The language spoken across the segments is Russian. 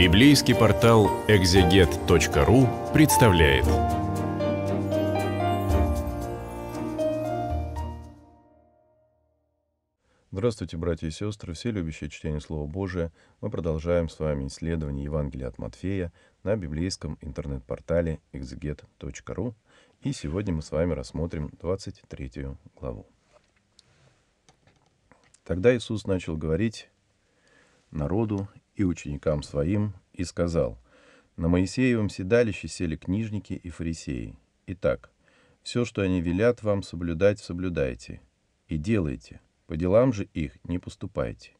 Библейский портал экзегет.ру представляет. Здравствуйте, братья и сестры, все любящие чтение Слова Божия. Мы продолжаем с вами исследование Евангелия от Матфея на библейском интернет-портале exeget.ru. И сегодня мы с вами рассмотрим 23 главу. Тогда Иисус начал говорить народу и ученикам своим, и сказал, «На Моисеевом седалище сели книжники и фарисеи. Итак, все, что они велят вам соблюдать, соблюдайте, и делайте, по делам же их не поступайте.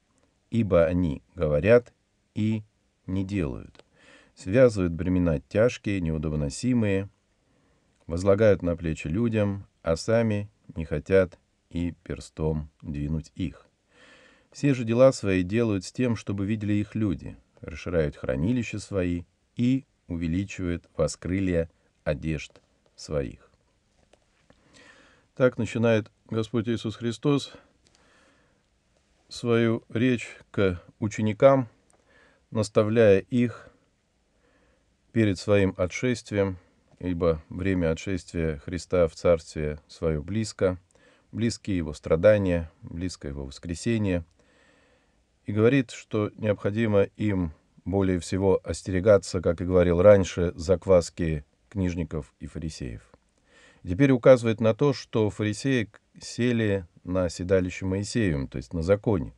Ибо они говорят и не делают, связывают бремена тяжкие, неудобоносимые, возлагают на плечи людям, а сами не хотят и перстом двинуть их. Все же дела свои делают с тем, чтобы видели их люди, расширяют хранилища свои и увеличивают воскрылья одежд своих. Так начинает Господь Иисус Христос свою речь к ученикам, наставляя их перед своим отшествием, ибо время отшествия Христа в Царстве свое близко, близкие его страдания, близко его воскресение — и говорит, что необходимо им более всего остерегаться, как и говорил раньше, закваски книжников и фарисеев. теперь указывает на то, что фарисеи сели на седалище Моисеевым, то есть на законе.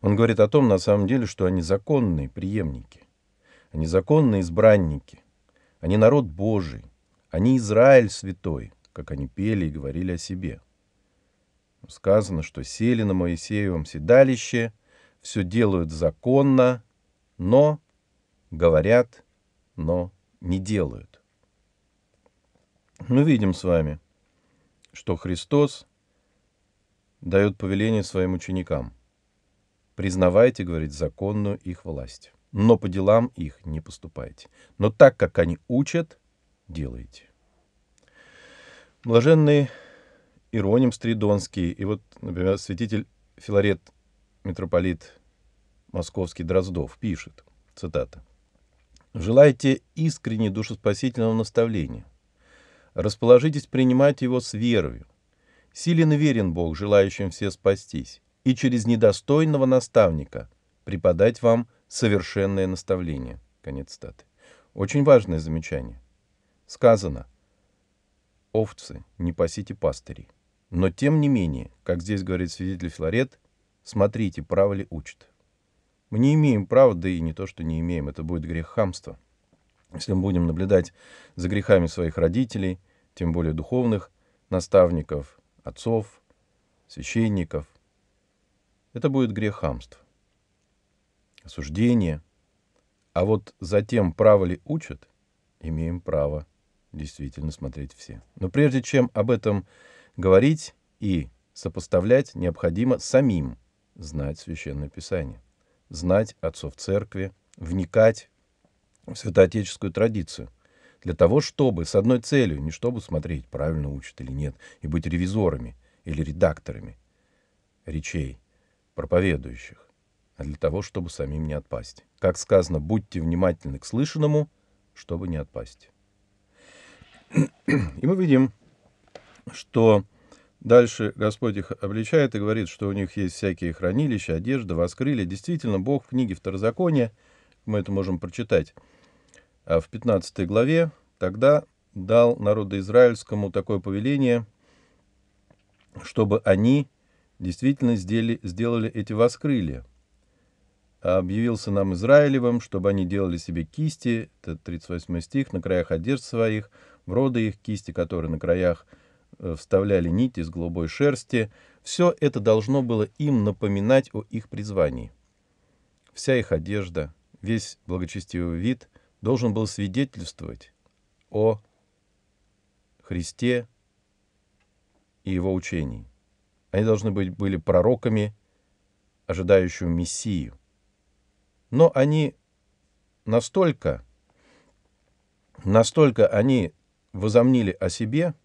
Он говорит о том, на самом деле, что они законные преемники, они законные избранники, они народ Божий, они Израиль святой, как они пели и говорили о себе – сказано, что сели на Моисеевом седалище, все делают законно, но говорят, но не делают. Мы видим с вами, что Христос дает повеление своим ученикам. Признавайте, говорит, законную их власть, но по делам их не поступайте. Но так, как они учат, делайте. Блаженный Ироним Стридонский, и вот, например, святитель Филарет, митрополит московский Дроздов, пишет, цитата, «Желайте искренне душеспасительного наставления. Расположитесь принимать его с верою. Силен верен Бог, желающим все спастись, и через недостойного наставника преподать вам совершенное наставление». Конец цитаты Очень важное замечание. Сказано, овцы не пасите пастырей. Но тем не менее, как здесь говорит свидетель Филарет, смотрите, право ли учит. Мы не имеем права, да и не то, что не имеем, это будет грех хамства. Если мы будем наблюдать за грехами своих родителей, тем более духовных, наставников, отцов, священников, это будет грех хамства, осуждение. А вот затем, право ли учат, имеем право действительно смотреть все. Но прежде чем об этом Говорить и сопоставлять необходимо самим знать Священное Писание, знать отцов церкви, вникать в святоотеческую традицию – для того, чтобы, с одной целью, не чтобы смотреть, правильно учат или нет, и быть ревизорами или редакторами речей проповедующих, а для того, чтобы самим не отпасть. Как сказано, будьте внимательны к слышанному, чтобы не отпасть. И мы видим, что дальше Господь их обличает и говорит, что у них есть всякие хранилища, одежда, воскрыли. Действительно, Бог в книге Второзакония, мы это можем прочитать, а в 15 главе, тогда дал народу израильскому такое повеление, чтобы они действительно сделали, сделали эти воскрылья. объявился нам Израилевым, чтобы они делали себе кисти, это 38 стих, на краях одежд своих, в роды их кисти, которые на краях – Э, вставляли нить из голубой шерсти. Все это должно было им напоминать о их призвании. Вся их одежда, весь благочестивый вид должен был свидетельствовать о Христе и его учении. Они должны быть были пророками, ожидающими Мессию. Но они настолько, настолько они возомнили о себе –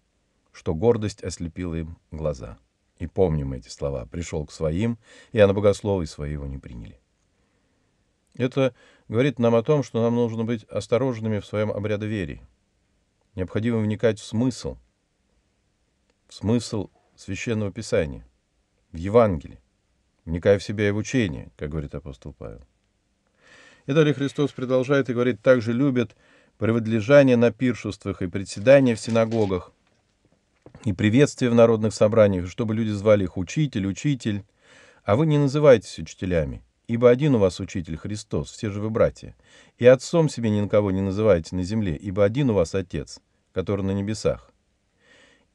что гордость ослепила им глаза. И помним эти слова. «Пришел к своим, и Иоанна Богослова и своего не приняли». Это говорит нам о том, что нам нужно быть осторожными в своем обрядоверии. Необходимо вникать в смысл, в смысл Священного Писания, в Евангелие, вникая в себя и в учение, как говорит апостол Павел. И далее Христос продолжает и говорит, также любят приводлежание на пиршествах и председание в синагогах, и приветствия в народных собраниях, чтобы люди звали их «учитель», «учитель». А вы не называетесь учителями, ибо один у вас учитель Христос, все же вы братья. И отцом себе ни на кого не называете на земле, ибо один у вас Отец, который на небесах.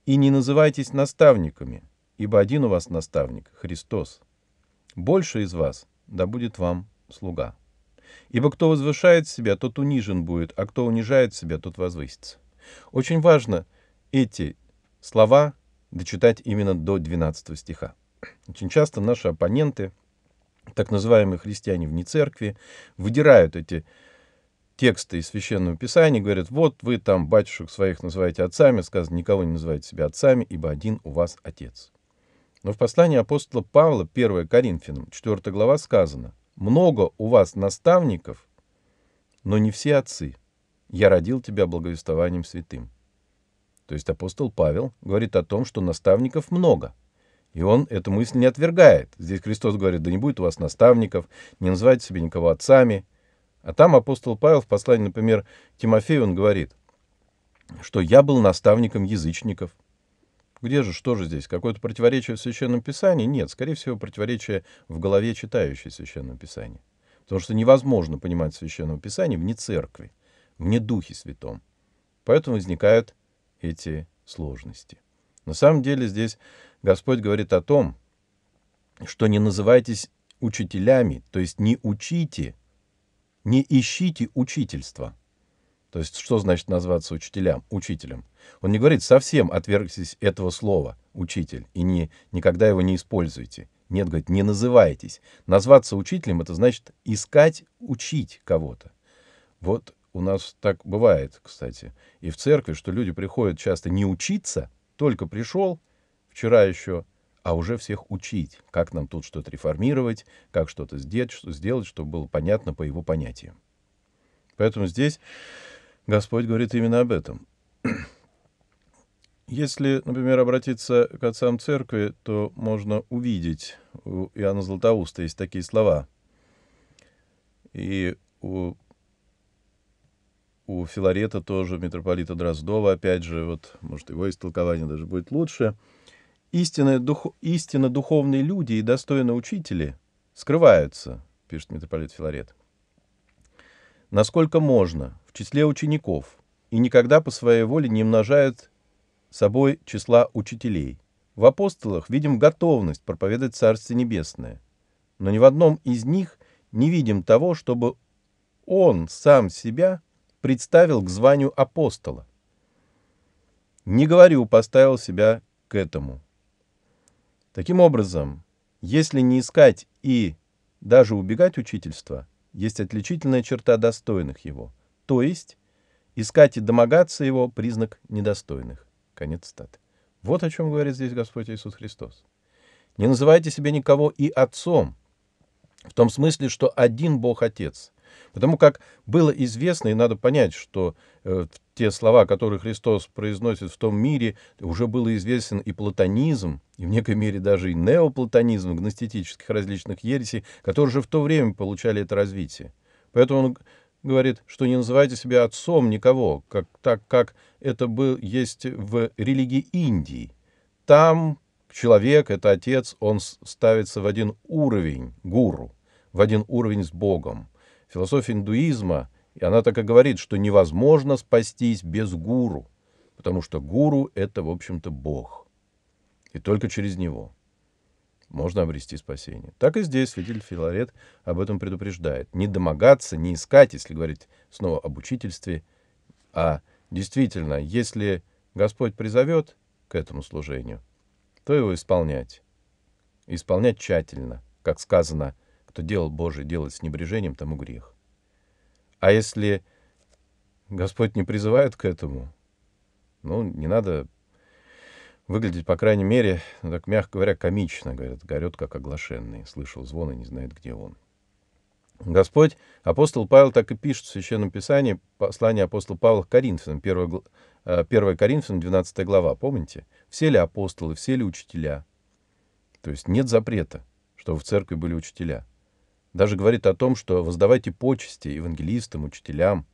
И не называйтесь наставниками, ибо один у вас наставник, Христос. Больше из вас, да будет вам слуга. Ибо кто возвышает себя, тот унижен будет, а кто унижает себя, тот возвысится. Очень важно эти Слова дочитать именно до 12 стиха. Очень часто наши оппоненты, так называемые христиане вне церкви, выдирают эти тексты из Священного Писания, говорят, вот вы там батюшек своих называете отцами, сказано, никого не называйте себя отцами, ибо один у вас отец. Но в послании апостола Павла, 1 Коринфянам, 4 глава сказано, «Много у вас наставников, но не все отцы. Я родил тебя благовествованием святым». То есть апостол Павел говорит о том, что наставников много. И он эту мысль не отвергает. Здесь Христос говорит, да не будет у вас наставников, не называйте себе никого отцами. А там апостол Павел в послании, например, Тимофею, он говорит, что я был наставником язычников. Где же, что же здесь? Какое-то противоречие в Священном Писании? Нет, скорее всего, противоречие в голове читающей Священное Писание. Потому что невозможно понимать Священное Писание вне церкви, вне Духе Святом. Поэтому возникают эти сложности. На самом деле здесь Господь говорит о том, что не называйтесь учителями, то есть не учите, не ищите учительства. То есть что значит назваться учителям, учителем? Он не говорит совсем отвергайтесь этого слова «учитель» и не, никогда его не используйте. Нет, говорит, не называйтесь. Назваться учителем — это значит искать, учить кого-то. Вот у нас так бывает, кстати, и в церкви, что люди приходят часто не учиться, только пришел вчера еще, а уже всех учить, как нам тут что-то реформировать, как что-то сделать, чтобы было понятно по его понятиям. Поэтому здесь Господь говорит именно об этом. Если, например, обратиться к отцам церкви, то можно увидеть, у Иоанна Златоуста есть такие слова. И у у Филарета тоже, митрополита Дроздова, опять же, вот, может, его истолкование даже будет лучше. Истинно, дух, истинно духовные люди и достойные учители скрываются, пишет митрополит Филарет. Насколько можно, в числе учеников, и никогда по своей воле не умножают собой числа учителей. В апостолах видим готовность проповедовать Царствие Небесное, но ни в одном из них не видим того, чтобы он сам себя – представил к званию апостола. Не говорю, поставил себя к этому. Таким образом, если не искать и даже убегать учительства, есть отличительная черта достойных его, то есть искать и домогаться его — признак недостойных. Конец статы. Вот о чем говорит здесь Господь Иисус Христос. Не называйте себе никого и отцом, в том смысле, что один Бог Отец, Потому как было известно, и надо понять, что э, те слова, которые Христос произносит в том мире, уже было известен и платонизм, и в некой мере даже и неоплатонизм гностетических различных ересей, которые же в то время получали это развитие. Поэтому он говорит, что не называйте себя отцом никого, как, так как это был, есть в религии Индии. Там человек, это отец, он ставится в один уровень гуру, в один уровень с Богом философия индуизма, и она так и говорит, что невозможно спастись без гуру, потому что гуру — это, в общем-то, Бог. И только через него можно обрести спасение. Так и здесь святитель Филарет об этом предупреждает. Не домогаться, не искать, если говорить снова об учительстве, а действительно, если Господь призовет к этому служению, то его исполнять. Исполнять тщательно, как сказано — кто делал Божий, делает с небрежением, тому грех. А если Господь не призывает к этому, ну, не надо выглядеть, по крайней мере, ну, так мягко говоря, комично, говорят, горет как оглашенный, слышал звон и не знает, где он. Господь, апостол Павел так и пишет в Священном Писании, послание апостола Павла к Коринфянам, 1, 1 э, Коринфянам, 12 глава, помните? Все ли апостолы, все ли учителя? То есть нет запрета, чтобы в церкви были учителя даже говорит о том, что воздавайте почести евангелистам, учителям.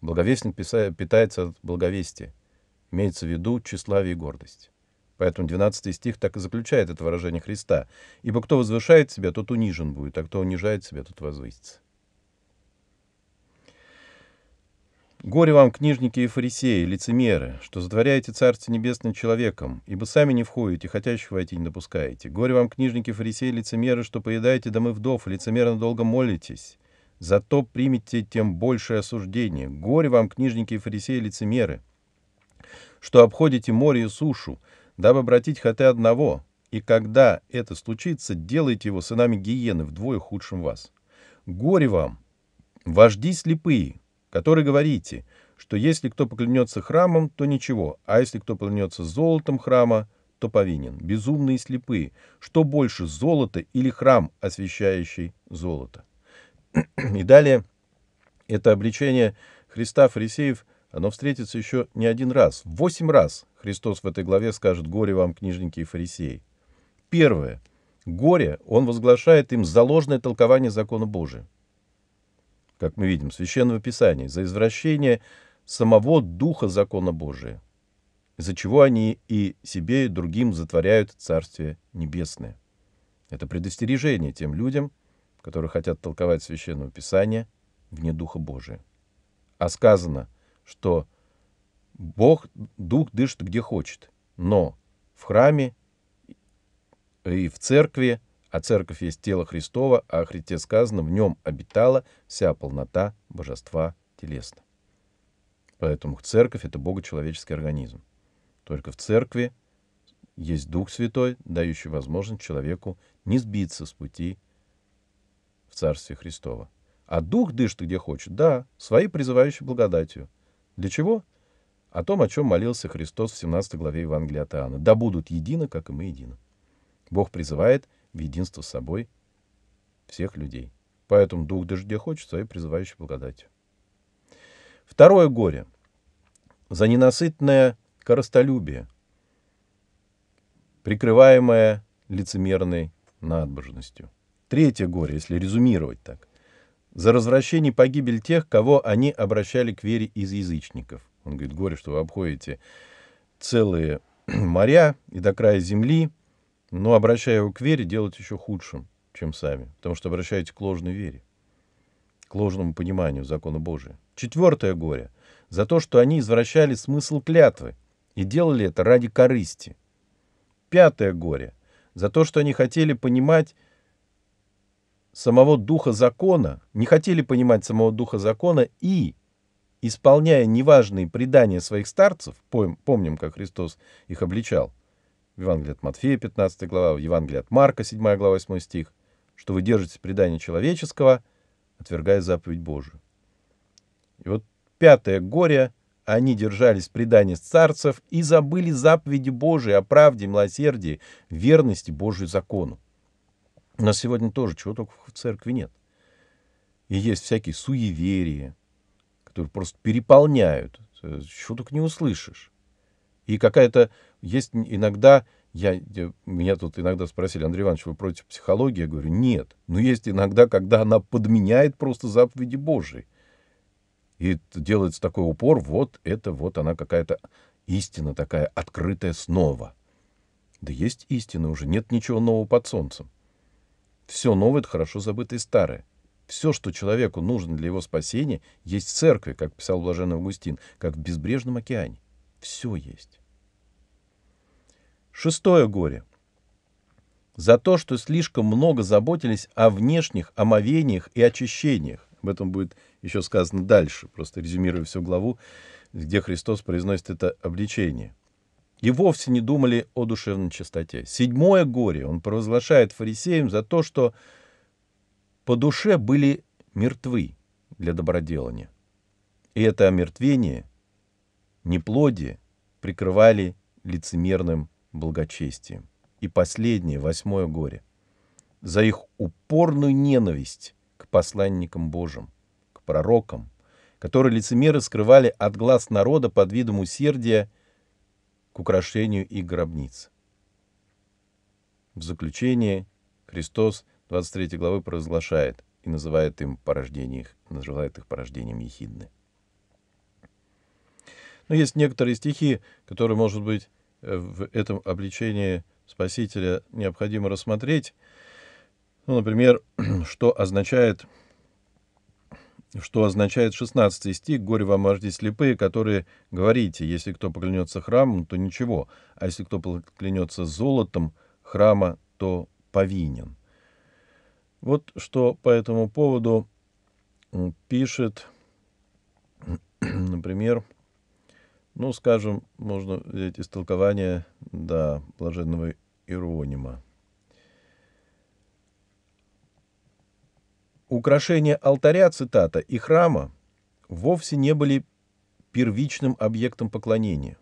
Благовестник питается от благовестия. Имеется в виду тщеславие и гордость. Поэтому 12 стих так и заключает это выражение Христа. «Ибо кто возвышает себя, тот унижен будет, а кто унижает себя, тот возвысится». Горе вам, книжники и фарисеи, лицемеры, что затворяете Царство Небесное человеком, ибо сами не входите, хотящих войти не допускаете. Горе вам, книжники, и фарисеи, лицемеры, что поедаете домы вдов, лицемерно долго молитесь. Зато примите тем большее осуждение. Горе вам, книжники и фарисеи, лицемеры, что обходите море и сушу, дабы обратить хотя одного, и когда это случится, делайте его сынами гиены, вдвое худшим вас. Горе вам, вожди слепые, который говорите, что если кто поклянется храмом, то ничего, а если кто поклянется золотом храма, то повинен. Безумные и слепые, что больше, золото или храм, освящающий золото? И далее это обличение Христа фарисеев, оно встретится еще не один раз. Восемь раз Христос в этой главе скажет «Горе вам, книжники и фарисеи». Первое. Горе он возглашает им заложное толкование закона Божия как мы видим, Священного Писания, за извращение самого духа закона Божия, из-за чего они и себе, и другим затворяют Царствие Небесное. Это предостережение тем людям, которые хотят толковать Священное Писание вне Духа Божия. А сказано, что Бог, Дух дышит где хочет, но в храме и в церкви – а церковь есть тело Христова, а о Христе сказано, в нем обитала вся полнота божества телесно. Поэтому церковь — это богочеловеческий организм. Только в церкви есть Дух Святой, дающий возможность человеку не сбиться с пути в Царстве Христова. А Дух дышит где хочет, да, свои призывающей благодатью. Для чего? О том, о чем молился Христос в 17 главе Евангелия от Иоанна. «Да будут едины, как и мы едины». Бог призывает — в единство с собой всех людей. Поэтому дух даже хочет хочется, и призывающий Второе горе. За ненасытное коростолюбие, прикрываемое лицемерной надбожностью. Третье горе, если резюмировать так. За развращение и погибель тех, кого они обращали к вере из язычников. Он говорит, горе, что вы обходите целые моря и до края земли, но обращая его к вере, делать еще худшим, чем сами, потому что обращаете к ложной вере, к ложному пониманию закона Божия. Четвертое горе – за то, что они извращали смысл клятвы и делали это ради корысти. Пятое горе – за то, что они хотели понимать самого духа закона, не хотели понимать самого духа закона и исполняя неважные предания своих старцев, помним, как Христос их обличал, Евангелие от Матфея, 15 глава, Евангелие от Марка, 7 глава, 8 стих, что вы держитесь предания человеческого, отвергая заповедь Божию. И вот пятое горе, они держались предания царцев и забыли заповеди Божии о правде, милосердии, верности Божию закону. У нас сегодня тоже чего только в церкви нет. И есть всякие суеверия, которые просто переполняют, э, чего только не услышишь. И какая-то есть иногда, я, э, меня тут иногда спросили, Андрей Иванович, вы против психологии? Я говорю, нет. Но есть иногда, когда она подменяет просто заповеди Божии. И делается такой упор, вот это вот она какая-то истина такая, открытая снова. Да есть истина уже, нет ничего нового под солнцем. Все новое — это хорошо забытое старое. Все, что человеку нужно для его спасения, есть в церкви, как писал Блаженный Августин, как в безбрежном океане. Все есть. Шестое горе. За то, что слишком много заботились о внешних омовениях и очищениях. Об этом будет еще сказано дальше, просто резюмируя всю главу, где Христос произносит это обличение. И вовсе не думали о душевной чистоте. Седьмое горе он провозглашает фарисеям за то, что по душе были мертвы для доброделания. И это омертвение, неплодие прикрывали лицемерным благочестием. И последнее, восьмое горе, за их упорную ненависть к посланникам Божьим, к пророкам, которые лицемеры скрывали от глаз народа под видом усердия к украшению их гробниц. В заключение Христос 23 главы провозглашает и называет, им порождение, называет их порождением ехидны. Но есть некоторые стихи, которые, может быть, Э, в этом обличении Спасителя необходимо рассмотреть. Ну, например, что означает, что означает 16 стих «Горе вам, вожди слепые, которые говорите, если кто поклянется храмом, то ничего, а если кто поклянется золотом храма, то повинен». Вот что по этому поводу пишет, например, ну, скажем, можно взять истолкование, до блаженного иронима. Украшения алтаря, цитата, и храма вовсе не были первичным объектом поклонения.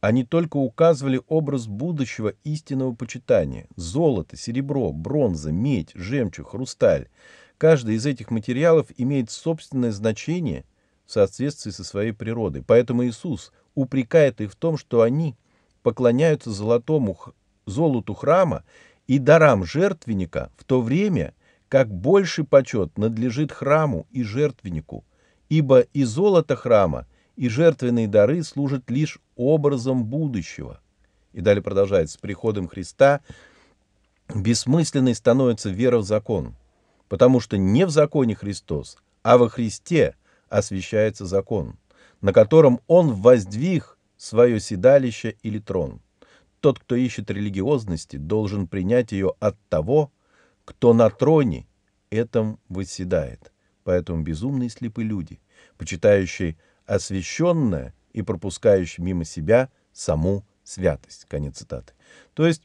Они только указывали образ будущего истинного почитания. Золото, серебро, бронза, медь, жемчуг, хрусталь. Каждый из этих материалов имеет собственное значение в соответствии со своей природой. Поэтому Иисус, упрекает их в том, что они поклоняются золотому, золоту храма и дарам жертвенника, в то время как больший почет надлежит храму и жертвеннику, ибо и золото храма, и жертвенные дары служат лишь образом будущего. И далее продолжает, с приходом Христа бессмысленной становится вера в закон, потому что не в законе Христос, а во Христе освящается закон на котором он воздвиг свое седалище или трон. Тот, кто ищет религиозности, должен принять ее от того, кто на троне этом восседает. Поэтому безумные слепы люди, почитающие освященное и пропускающие мимо себя саму святость. Конец цитаты. То есть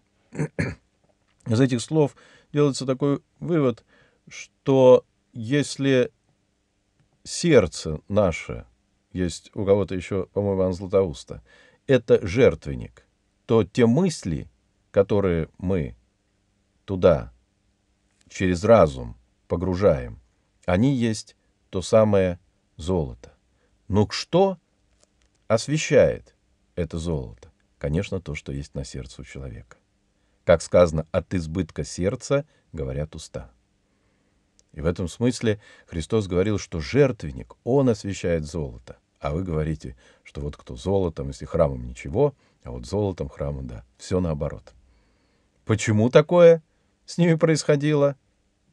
из этих слов делается такой вывод, что если сердце наше – есть у кого-то еще, по-моему, Иван Златоуста, это жертвенник, то те мысли, которые мы туда через разум погружаем, они есть то самое золото. Ну что освещает это золото? Конечно, то, что есть на сердце у человека. Как сказано, от избытка сердца говорят уста. И в этом смысле Христос говорил, что жертвенник, он освещает золото. А вы говорите, что вот кто золотом, если храмом ничего, а вот золотом храма, да, все наоборот. Почему такое с ними происходило?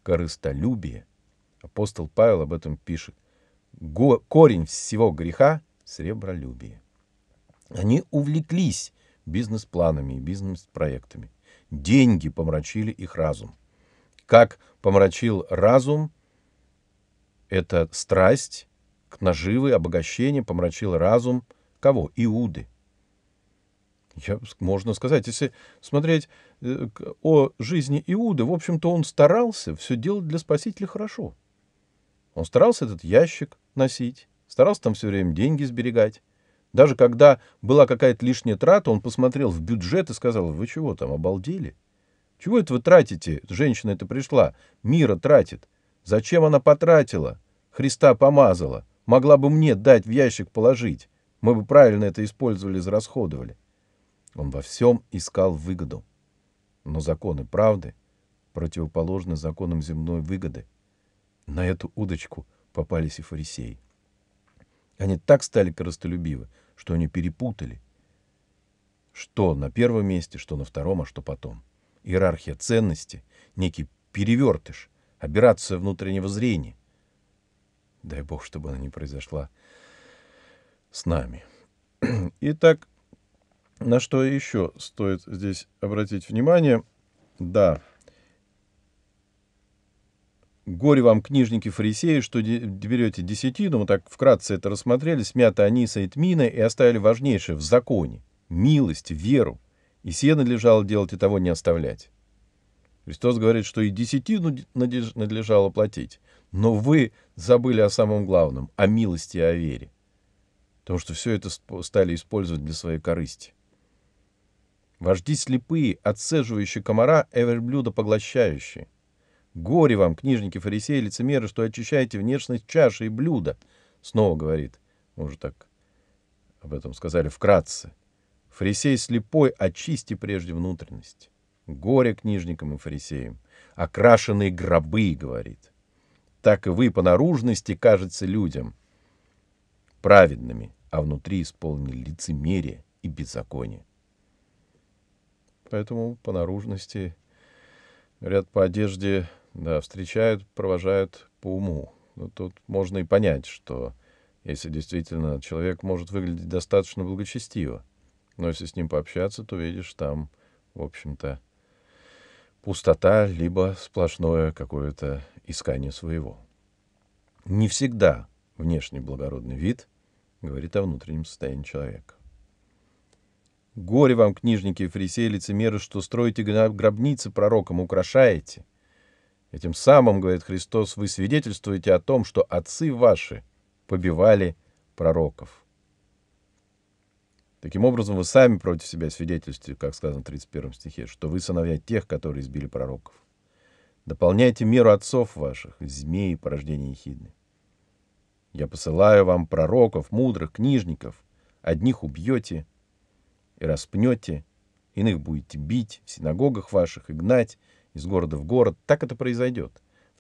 Корыстолюбие. Апостол Павел об этом пишет. Корень всего греха — сребролюбие. Они увлеклись бизнес-планами и бизнес-проектами. Деньги помрачили их разум. Как помрачил разум — это страсть, к наживы, обогащению помрачил разум кого? Иуды. Я, можно сказать, если смотреть э, о жизни Иуды, в общем-то он старался все делать для Спасителя хорошо. Он старался этот ящик носить, старался там все время деньги сберегать. Даже когда была какая-то лишняя трата, он посмотрел в бюджет и сказал, вы чего там, обалдели? Чего это вы тратите? Женщина это пришла, мира тратит. Зачем она потратила? Христа помазала могла бы мне дать в ящик положить. Мы бы правильно это использовали, израсходовали. Он во всем искал выгоду. Но законы правды противоположны законам земной выгоды. На эту удочку попались и фарисеи. Они так стали коростолюбивы, что они перепутали, что на первом месте, что на втором, а что потом. Иерархия ценности, некий перевертыш, операция внутреннего зрения. Дай бог, чтобы она не произошла с нами. Итак, на что еще стоит здесь обратить внимание? Да, Горе вам, книжники фарисеи, что берете десятину, мы так вкратце это рассмотрели, смята Аниса и Тмина и оставили важнейшее в законе, милость, веру. И сие надлежало делать и того не оставлять. Христос говорит, что и десятину надлежало платить. Но вы забыли о самом главном, о милости и о вере. Потому что все это стали использовать для своей корысти. Вожди слепые, отцеживающие комара, эверблюда поглощающие. Горе вам, книжники, фарисеи, лицемеры, что очищаете внешность чаши и блюда. Снова говорит, мы уже так об этом сказали вкратце. Фарисей слепой, очисти прежде внутренность. Горе книжникам и фарисеям. Окрашенные гробы, говорит так и вы по наружности кажется людям праведными, а внутри исполнены лицемерие и беззаконие. Поэтому по наружности, говорят, по одежде, да, встречают, провожают по уму. Но тут можно и понять, что если действительно человек может выглядеть достаточно благочестиво, но если с ним пообщаться, то видишь там, в общем-то, пустота, либо сплошное какое-то искание своего. Не всегда внешний благородный вид говорит о внутреннем состоянии человека. Горе вам, книжники и фарисеи, лицемеры, что строите гробницы пророкам, украшаете. Этим самым, говорит Христос, вы свидетельствуете о том, что отцы ваши побивали пророков. Таким образом, вы сами против себя свидетельствуете, как сказано в 31 стихе, что вы сыновья тех, которые избили пророков. Дополняйте меру отцов ваших, змеи порождения ехидны. Я посылаю вам пророков, мудрых, книжников. Одних убьете и распнете, иных будете бить в синагогах ваших и гнать из города в город. Так это произойдет.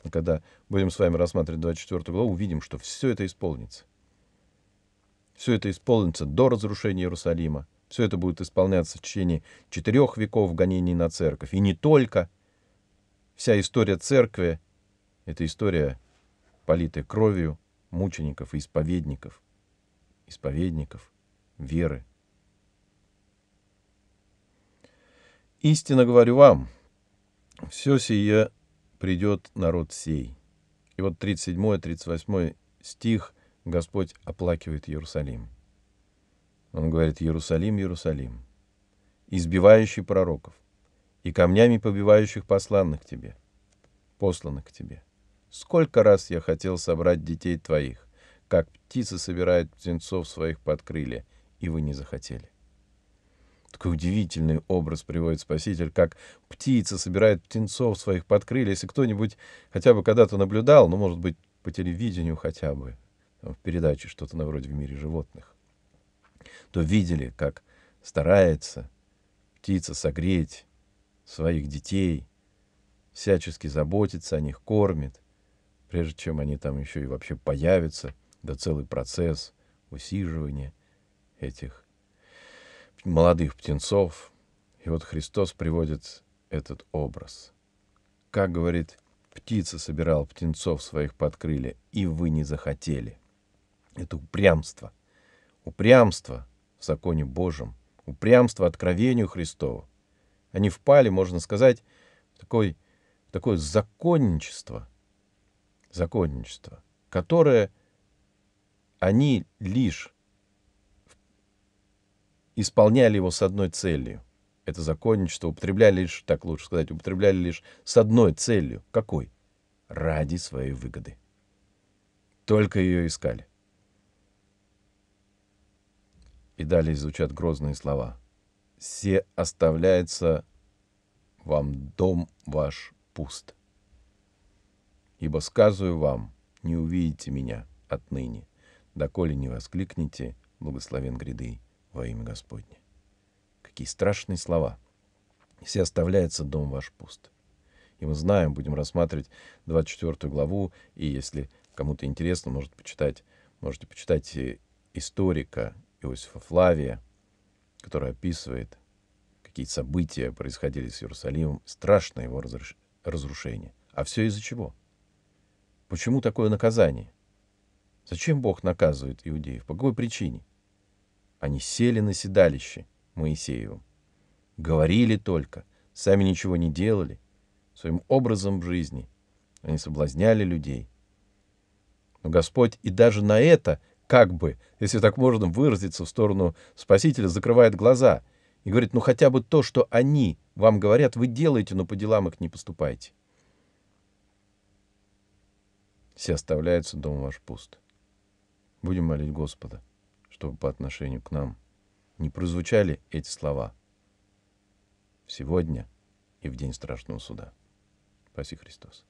Но когда будем с вами рассматривать 24 главу, увидим, что все это исполнится. Все это исполнится до разрушения Иерусалима. Все это будет исполняться в течение четырех веков гонений на церковь. И не только. Вся история церкви — это история, политая кровью мучеников и исповедников. Исповедников веры. Истинно говорю вам, все сие придет народ сей. И вот 37-38 стих — Господь оплакивает Иерусалим. Он говорит, Иерусалим, Иерусалим, избивающий пророков и камнями побивающих посланных к тебе, посланных к тебе. Сколько раз я хотел собрать детей твоих, как птица собирает птенцов своих под крылья, и вы не захотели. Такой удивительный образ приводит Спаситель, как птица собирает птенцов своих под крылья. Если кто-нибудь хотя бы когда-то наблюдал, ну, может быть, по телевидению хотя бы, в передаче что-то на вроде «В мире животных», то видели, как старается птица согреть своих детей, всячески заботится о них, кормит, прежде чем они там еще и вообще появятся, да целый процесс усиживания этих молодых птенцов. И вот Христос приводит этот образ. Как говорит, птица собирал птенцов своих под крылья, и вы не захотели. Это упрямство. Упрямство в законе Божьем, упрямство откровению Христову. Они впали, можно сказать, в такой, в такое законничество, законничество, которое они лишь исполняли его с одной целью. Это законничество употребляли лишь, так лучше сказать, употребляли лишь с одной целью. Какой? Ради своей выгоды. Только ее искали. И далее звучат грозные слова. «Се оставляется вам дом ваш пуст. Ибо сказываю вам, не увидите меня отныне, доколе не воскликните, благословен гряды во имя Господне». Какие страшные слова. «Се оставляется дом ваш пуст». И мы знаем, будем рассматривать 24 главу, и если кому-то интересно, может почитать, можете почитать э, историка Иосифа Флавия, который описывает, какие события происходили с Иерусалимом, страшное его разрушение. А все из-за чего? Почему такое наказание? Зачем Бог наказывает иудеев? По какой причине? Они сели на седалище Моисееву, говорили только, сами ничего не делали, своим образом в жизни. Они соблазняли людей. Но Господь и даже на это как бы, если так можно выразиться в сторону Спасителя, закрывает глаза и говорит, ну хотя бы то, что они вам говорят, вы делаете, но по делам их не поступайте. Все оставляются, дом ваш пуст. Будем молить Господа, чтобы по отношению к нам не прозвучали эти слова сегодня и в день страшного суда. Спаси Христос.